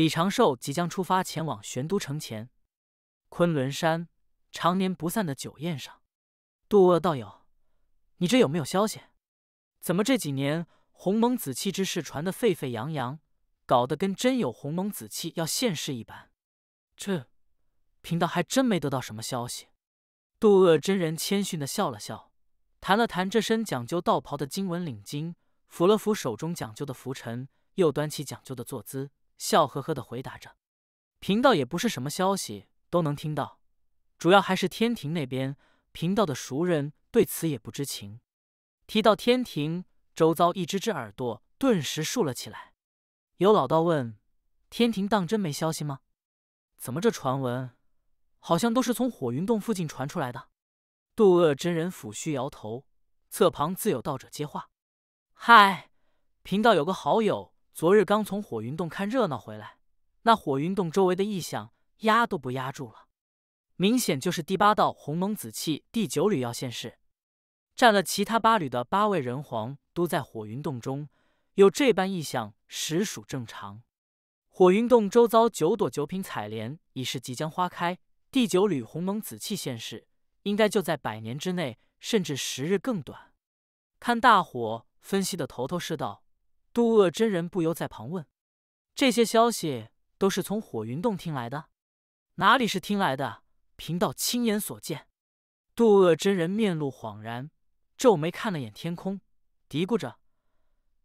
李长寿即将出发前往玄都城前，昆仑山常年不散的酒宴上，杜恶道友，你这有没有消息？怎么这几年鸿蒙紫气之事传得沸沸扬扬，搞得跟真有鸿蒙紫气要现世一般？这贫道还真没得到什么消息。杜恶真人谦逊的笑了笑，弹了弹这身讲究道袍的经文领巾，抚了抚手中讲究的拂尘，又端起讲究的坐姿。笑呵呵的回答着：“贫道也不是什么消息都能听到，主要还是天庭那边，贫道的熟人对此也不知情。”提到天庭，周遭一只只耳朵顿时竖了起来。有老道问：“天庭当真没消息吗？怎么这传闻，好像都是从火云洞附近传出来的？”渡恶真人抚须摇头，侧旁自有道者接话：“嗨，贫道有个好友。”昨日刚从火云洞看热闹回来，那火云洞周围的异象压都不压住了，明显就是第八道鸿蒙紫气第九缕要现世。占了其他八缕的八位人皇都在火云洞中，有这般异象实属正常。火云洞周遭九朵九品彩莲已是即将花开，第九缕鸿蒙紫气现世，应该就在百年之内，甚至时日更短。看大伙分析的头头是道。渡恶真人不由在旁问：“这些消息都是从火云洞听来的？哪里是听来的？贫道亲眼所见。”渡恶真人面露恍然，皱眉看了眼天空，嘀咕着：“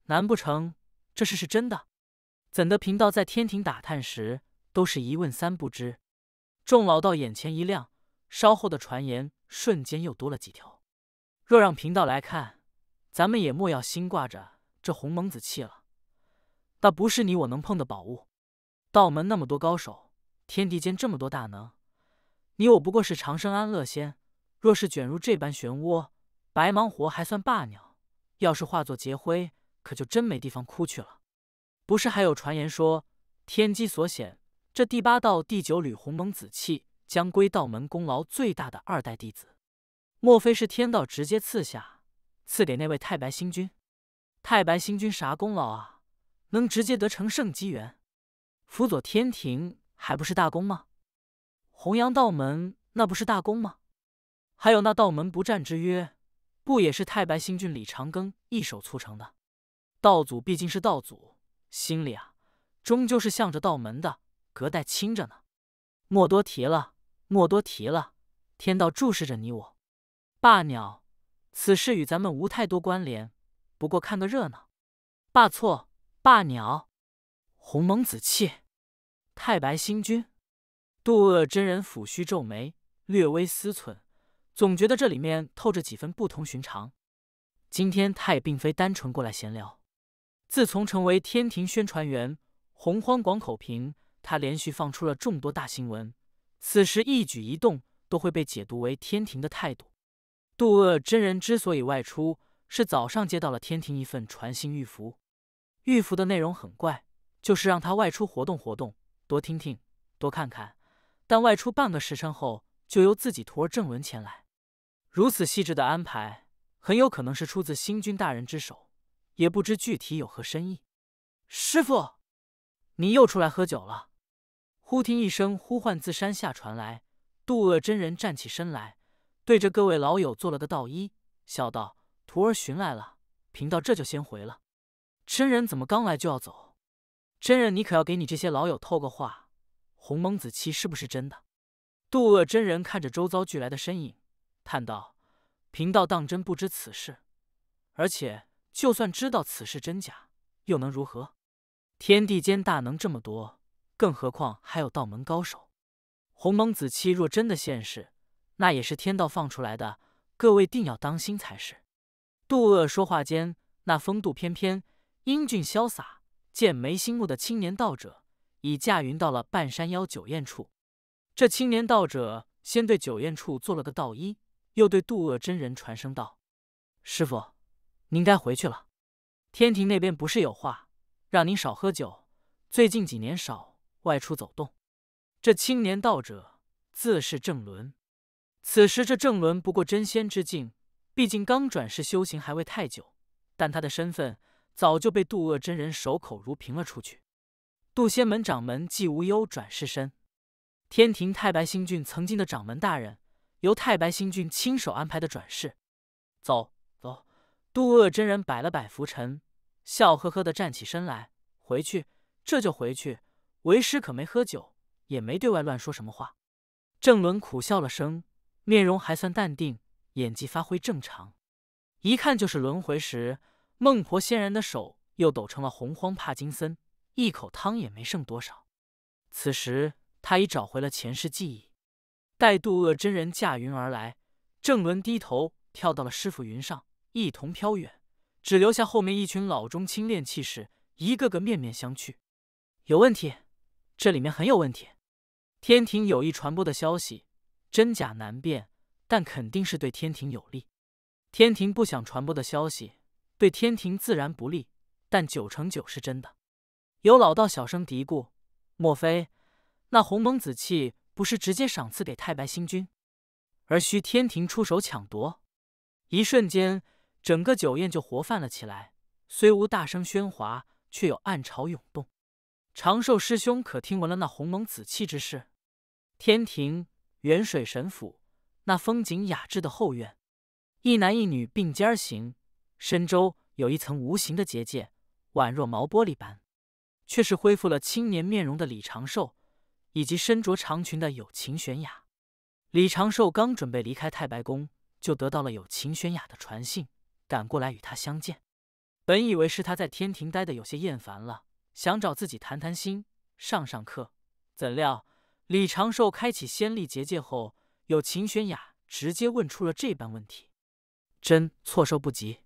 难不成这事是真的？怎的贫道在天庭打探时，都是一问三不知？”众老道眼前一亮，稍后的传言瞬间又多了几条。若让贫道来看，咱们也莫要心挂着。这鸿蒙紫气了，那不是你我能碰的宝物。道门那么多高手，天地间这么多大能，你我不过是长生安乐仙。若是卷入这般漩涡，白忙活还算罢鸟；要是化作劫灰，可就真没地方哭去了。不是还有传言说，天机所显，这第八道、第九缕鸿蒙紫气将归道门功劳最大的二代弟子。莫非是天道直接赐下，赐给那位太白星君？太白星君啥功劳啊？能直接得成圣机缘，辅佐天庭还不是大功吗？弘扬道门那不是大功吗？还有那道门不战之约，不也是太白星君李长庚一手促成的？道祖毕竟是道祖，心里啊，终究是向着道门的，隔代亲着呢。莫多提了，莫多提了。天道注视着你我，罢鸟，此事与咱们无太多关联。不过看个热闹，罢错罢鸟，鸿蒙紫气，太白星君，杜厄真人抚须皱眉，略微思忖，总觉得这里面透着几分不同寻常。今天他也并非单纯过来闲聊。自从成为天庭宣传员，洪荒广口瓶，他连续放出了众多大新闻，此时一举一动都会被解读为天庭的态度。杜厄真人之所以外出。是早上接到了天庭一份传信玉符，玉符的内容很怪，就是让他外出活动活动，多听听，多看看。但外出半个时辰后，就由自己徒儿郑文前来。如此细致的安排，很有可能是出自星君大人之手，也不知具体有何深意。师傅，你又出来喝酒了？忽听一声呼唤自山下传来，杜恶真人站起身来，对着各位老友做了个道揖，笑道。徒儿寻来了，贫道这就先回了。真人怎么刚来就要走？真人你可要给你这些老友透个话，鸿蒙子期是不是真的？渡厄真人看着周遭俱来的身影，叹道：“贫道当真不知此事。而且就算知道此事真假，又能如何？天地间大能这么多，更何况还有道门高手。鸿蒙子期若真的现世，那也是天道放出来的，各位定要当心才是。”杜鄂说话间，那风度翩翩、英俊潇洒、剑眉星目的青年道者已驾云到了半山腰酒宴处。这青年道者先对酒宴处做了个道揖，又对杜鄂真人传声道：“师傅，您该回去了。天庭那边不是有话，让您少喝酒，最近几年少外出走动。”这青年道者自是郑伦。此时这郑伦不过真仙之境。毕竟刚转世修行还未太久，但他的身份早就被杜恶真人守口如瓶了出去。杜仙门掌门季无忧转世身，天庭太白星郡曾经的掌门大人，由太白星郡亲手安排的转世。走走，杜恶真人摆了摆拂尘，笑呵呵地站起身来，回去，这就回去。为师可没喝酒，也没对外乱说什么话。郑伦苦笑了声，面容还算淡定。演技发挥正常，一看就是轮回时孟婆仙人的手又抖成了洪荒帕金森，一口汤也没剩多少。此时他已找回了前世记忆。待渡厄真人驾云而来，郑伦低头跳到了师傅云上，一同飘远，只留下后面一群老中青练气士一个个面面相觑。有问题，这里面很有问题。天庭有意传播的消息，真假难辨。但肯定是对天庭有利，天庭不想传播的消息对天庭自然不利，但九成九是真的。有老道小声嘀咕：“莫非那鸿蒙紫气不是直接赏赐给太白星君，而需天庭出手抢夺？”一瞬间，整个酒宴就活泛了起来，虽无大声喧哗，却有暗潮涌动。长寿师兄可听闻了那鸿蒙紫气之事？天庭元水神府。那风景雅致的后院，一男一女并肩行，身周有一层无形的结界，宛若毛玻璃般，却是恢复了青年面容的李长寿，以及身着长裙的有情玄雅。李长寿刚准备离开太白宫，就得到了有情玄雅的传信，赶过来与他相见。本以为是他在天庭待的有些厌烦了，想找自己谈谈心，上上课，怎料李长寿开启仙力结界后。有秦玄雅直接问出了这般问题，真措手不及。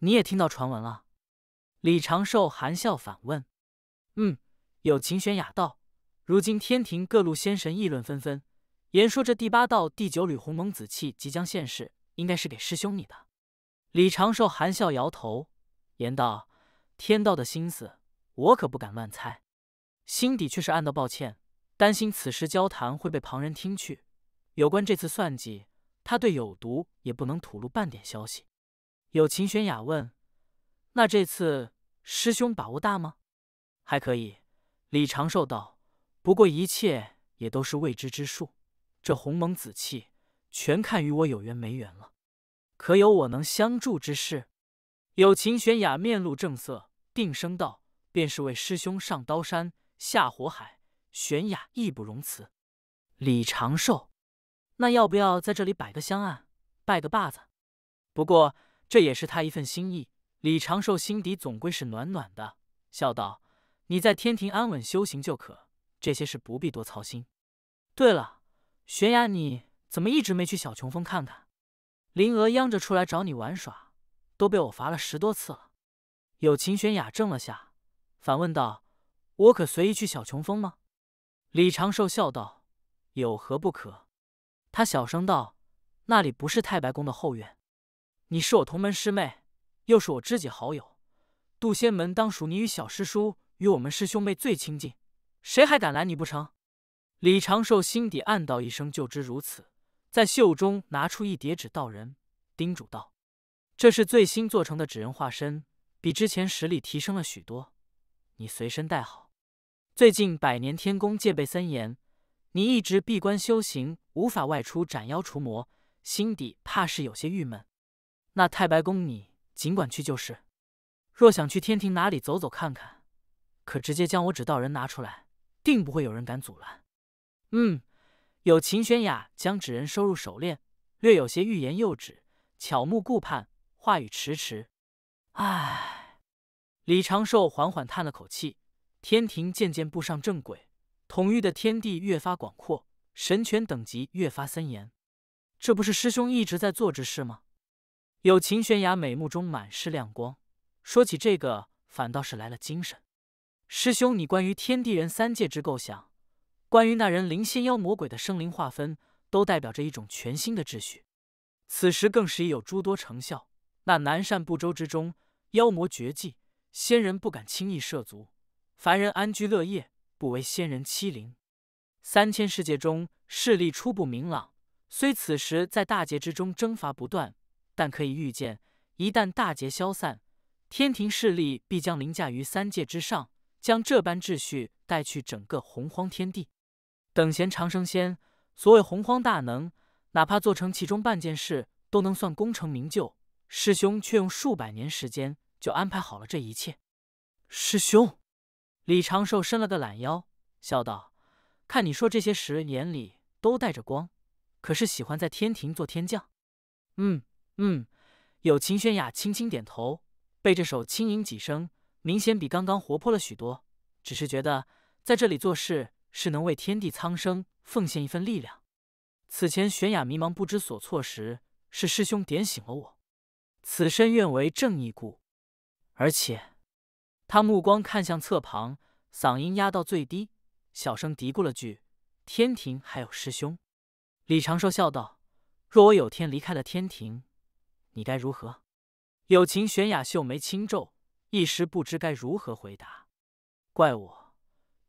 你也听到传闻了？李长寿含笑反问。嗯，有秦玄雅道：“如今天庭各路仙神议论纷纷，言说这第八道、第九缕鸿蒙紫气即将现世，应该是给师兄你的。”李长寿含笑摇头，言道：“天道的心思，我可不敢乱猜。”心底却是暗道抱歉，担心此时交谈会被旁人听去。有关这次算计，他对有毒也不能吐露半点消息。有秦玄雅问：“那这次师兄把握大吗？”“还可以。”李长寿道。“不过一切也都是未知之数，这鸿蒙紫气，全看与我有缘没缘了。可有我能相助之事？”有秦玄雅面露正色，定声道：“便是为师兄上刀山下火海，玄雅义不容辞。”李长寿。那要不要在这里摆个香案，拜个把子？不过这也是他一份心意。李长寿心底总归是暖暖的，笑道：“你在天庭安稳修行就可，这些事不必多操心。”对了，玄雅，你怎么一直没去小琼峰看看？灵娥央着出来找你玩耍，都被我罚了十多次了。有秦玄雅怔了下，反问道：“我可随意去小琼峰吗？”李长寿笑道：“有何不可？”他小声道：“那里不是太白宫的后院。你是我同门师妹，又是我知己好友，杜仙门当属你与小师叔与我们师兄妹最亲近，谁还敢拦你不成？”李长寿心底暗道一声，就知如此，在袖中拿出一叠纸道人，叮嘱道：“这是最新做成的纸人化身，比之前实力提升了许多，你随身带好。最近百年天宫戒备森严。”你一直闭关修行，无法外出斩妖除魔，心底怕是有些郁闷。那太白宫，你尽管去就是。若想去天庭哪里走走看看，可直接将我指道人拿出来，定不会有人敢阻拦。嗯，有秦玄雅将纸人收入手链，略有些欲言又止，巧目顾盼，话语迟迟。唉，李长寿缓缓叹了口气，天庭渐渐步上正轨。统御的天地越发广阔，神权等级越发森严。这不是师兄一直在做之事吗？有秦玄雅美目中满是亮光，说起这个反倒是来了精神。师兄，你关于天地人三界之构想，关于那人灵仙妖魔鬼的生灵划分，都代表着一种全新的秩序。此时更是已有诸多成效。那南赡部洲之中，妖魔绝迹，仙人不敢轻易涉足，凡人安居乐业。不为仙人欺凌，三千世界中势力初步明朗。虽此时在大劫之中征伐不断，但可以预见，一旦大劫消散，天庭势力必将凌驾于三界之上，将这般秩序带去整个洪荒天地。等闲长生仙，所谓洪荒大能，哪怕做成其中半件事，都能算功成名就。师兄却用数百年时间就安排好了这一切。师兄。李长寿伸了个懒腰，笑道：“看你说这些时，眼里都带着光。可是喜欢在天庭做天将？”“嗯嗯。”有秦玄雅轻轻点头，背着手轻吟几声，明显比刚刚活泼了许多。只是觉得在这里做事，是能为天地苍生奉献一份力量。此前玄雅迷茫不知所措时，是师兄点醒了我。此身愿为正义故，而且。他目光看向侧旁，嗓音压到最低，小声嘀咕了句：“天庭还有师兄。”李长寿笑道：“若我有天离开了天庭，你该如何？”有情玄雅秀眉轻皱，一时不知该如何回答。怪我，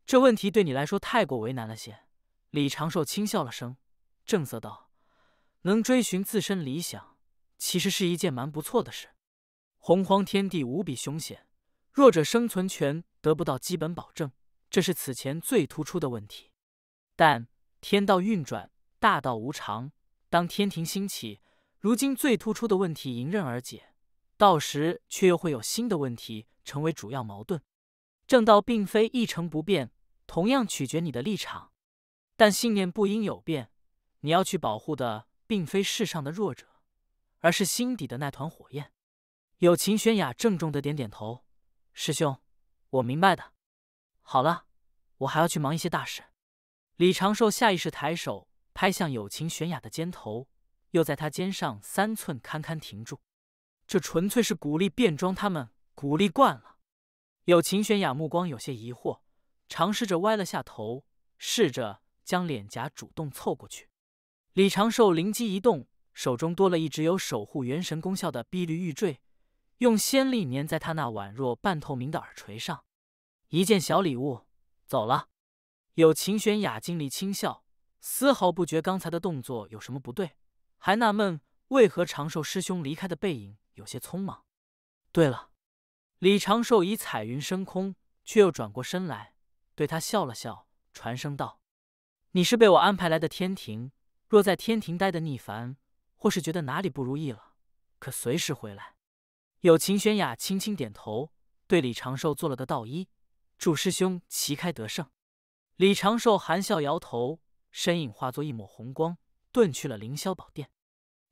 这问题对你来说太过为难了些。李长寿轻笑了声，正色道：“能追寻自身理想，其实是一件蛮不错的事。洪荒天地无比凶险。”弱者生存权得不到基本保证，这是此前最突出的问题。但天道运转，大道无常。当天庭兴起，如今最突出的问题迎刃而解，到时却又会有新的问题成为主要矛盾。正道并非一成不变，同样取决你的立场。但信念不应有变。你要去保护的，并非世上的弱者，而是心底的那团火焰。有秦玄雅郑重的点点头。师兄，我明白的。好了，我还要去忙一些大事。李长寿下意识抬手拍向有情玄雅的肩头，又在他肩上三寸堪堪停住。这纯粹是鼓励变装他们，鼓励惯了。有情玄雅目光有些疑惑，尝试着歪了下头，试着将脸颊主动凑过去。李长寿灵机一动，手中多了一只有守护元神功效的碧绿玉坠。用仙力粘在他那宛若半透明的耳垂上，一件小礼物，走了。有琴玄雅尽力轻笑，丝毫不觉刚才的动作有什么不对，还纳闷为何长寿师兄离开的背影有些匆忙。对了，李长寿以彩云升空，却又转过身来对他笑了笑，传声道：“你是被我安排来的天庭，若在天庭待的腻烦，或是觉得哪里不如意了，可随时回来。”有秦玄雅轻轻点头，对李长寿做了个道一，祝师兄旗开得胜。李长寿含笑摇头，身影化作一抹红光，遁去了凌霄宝殿。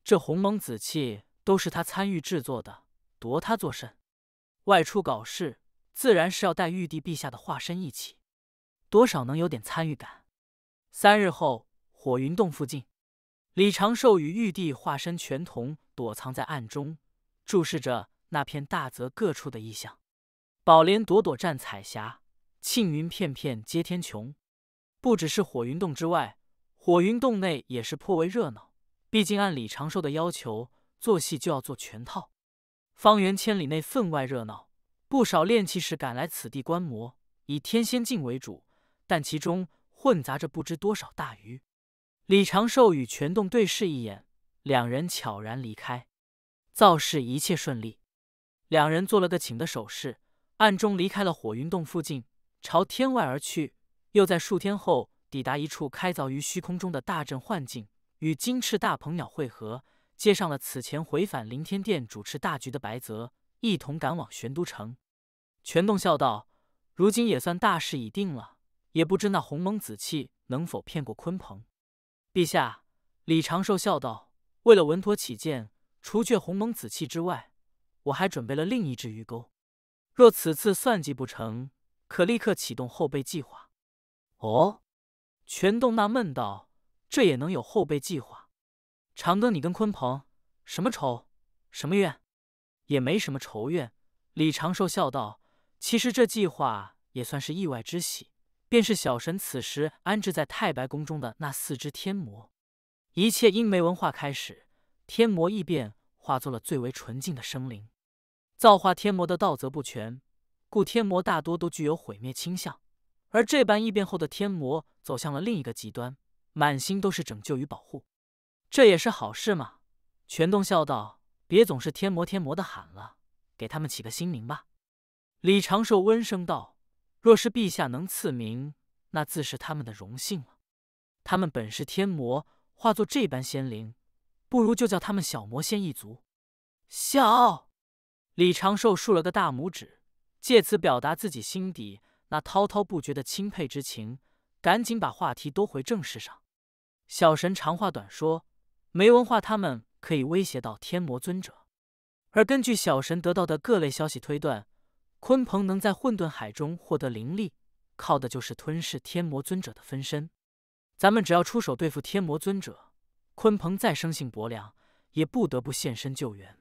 这鸿蒙紫气都是他参与制作的，夺他作甚？外出搞事，自然是要带玉帝陛下的化身一起，多少能有点参与感。三日后，火云洞附近，李长寿与玉帝化身全同，躲藏在暗中，注视着。那片大泽各处的异象，宝莲朵朵绽彩霞，庆云片片接天穹。不只是火云洞之外，火云洞内也是颇为热闹。毕竟按李长寿的要求，做戏就要做全套。方圆千里内分外热闹，不少炼气士赶来此地观摩，以天仙境为主，但其中混杂着不知多少大鱼。李长寿与全洞对视一眼，两人悄然离开。造势一切顺利。两人做了个请的手势，暗中离开了火云洞附近，朝天外而去。又在数天后抵达一处开凿于虚空中的大阵幻境，与金翅大鹏鸟汇合，接上了此前回返凌天殿主持大局的白泽，一同赶往玄都城。全洞笑道：“如今也算大事已定了，也不知那鸿蒙紫气能否骗过鲲鹏。”陛下，李长寿笑道：“为了稳妥起见，除却鸿蒙紫气之外。”我还准备了另一只鱼钩，若此次算计不成，可立刻启动后备计划。哦，全动纳闷道：“这也能有后备计划？”长庚，你跟鲲鹏什么仇，什么怨？也没什么仇怨。李长寿笑道：“其实这计划也算是意外之喜，便是小神此时安置在太白宫中的那四只天魔，一切因没文化开始，天魔异变。”化作了最为纯净的生灵。造化天魔的道则不全，故天魔大多都具有毁灭倾向。而这般异变后的天魔，走向了另一个极端，满心都是拯救与保护。这也是好事嘛。全动笑道：“别总是天魔天魔的喊了，给他们起个新名吧。”李长寿温声道：“若是陛下能赐名，那自是他们的荣幸了。他们本是天魔，化作这般仙灵。”不如就叫他们小魔仙一族。小李长寿竖了个大拇指，借此表达自己心底那滔滔不绝的钦佩之情。赶紧把话题兜回正事上。小神长话短说，没文化他们可以威胁到天魔尊者。而根据小神得到的各类消息推断，鲲鹏能在混沌海中获得灵力，靠的就是吞噬天魔尊者的分身。咱们只要出手对付天魔尊者。鲲鹏再生性薄凉，也不得不现身救援。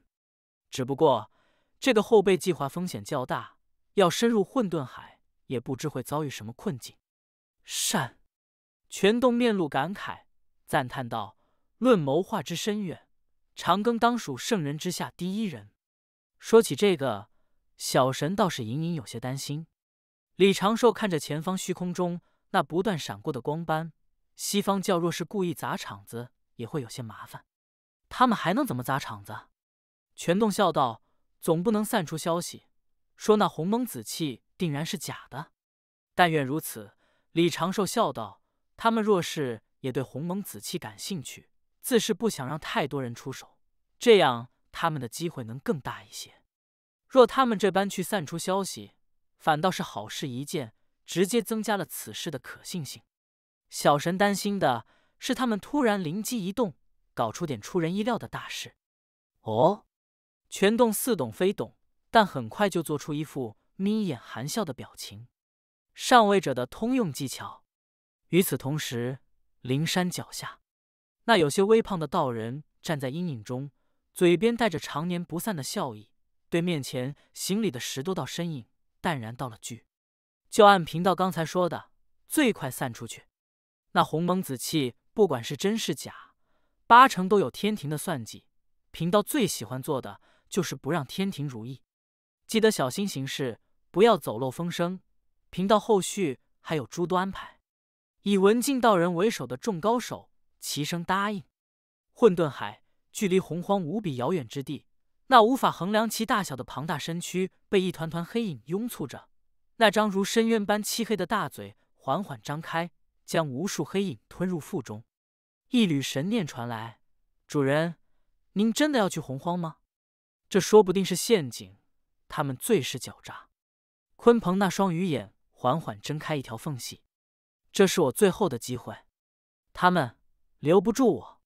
只不过这个后备计划风险较大，要深入混沌海，也不知会遭遇什么困境。善，全洞面露感慨，赞叹道：“论谋划之深远，长庚当属圣人之下第一人。”说起这个，小神倒是隐隐有些担心。李长寿看着前方虚空中那不断闪过的光斑，西方教若是故意砸场子。也会有些麻烦，他们还能怎么砸场子？全洞笑道：“总不能散出消息，说那鸿蒙紫气定然是假的。”但愿如此。李长寿笑道：“他们若是也对鸿蒙紫气感兴趣，自是不想让太多人出手，这样他们的机会能更大一些。若他们这般去散出消息，反倒是好事一件，直接增加了此事的可信性。”小神担心的。是他们突然灵机一动，搞出点出人意料的大事。哦，全洞似懂非懂，但很快就做出一副眯眼含笑的表情，上位者的通用技巧。与此同时，灵山脚下，那有些微胖的道人站在阴影中，嘴边带着常年不散的笑意，对面前行礼的十多道身影淡然道了句：“就按贫道刚才说的，最快散出去。”那鸿蒙紫气。不管是真是假，八成都有天庭的算计。贫道最喜欢做的就是不让天庭如意。记得小心行事，不要走漏风声。贫道后续还有诸多安排。以文静道人为首的众高手齐声答应。混沌海，距离洪荒无比遥远之地，那无法衡量其大小的庞大身躯被一团团黑影拥簇着，那张如深渊般漆黑的大嘴缓缓张开，将无数黑影吞入腹中。一缕神念传来，主人，您真的要去洪荒吗？这说不定是陷阱，他们最是狡诈。鲲鹏那双鱼眼缓缓睁开一条缝隙，这是我最后的机会，他们留不住我。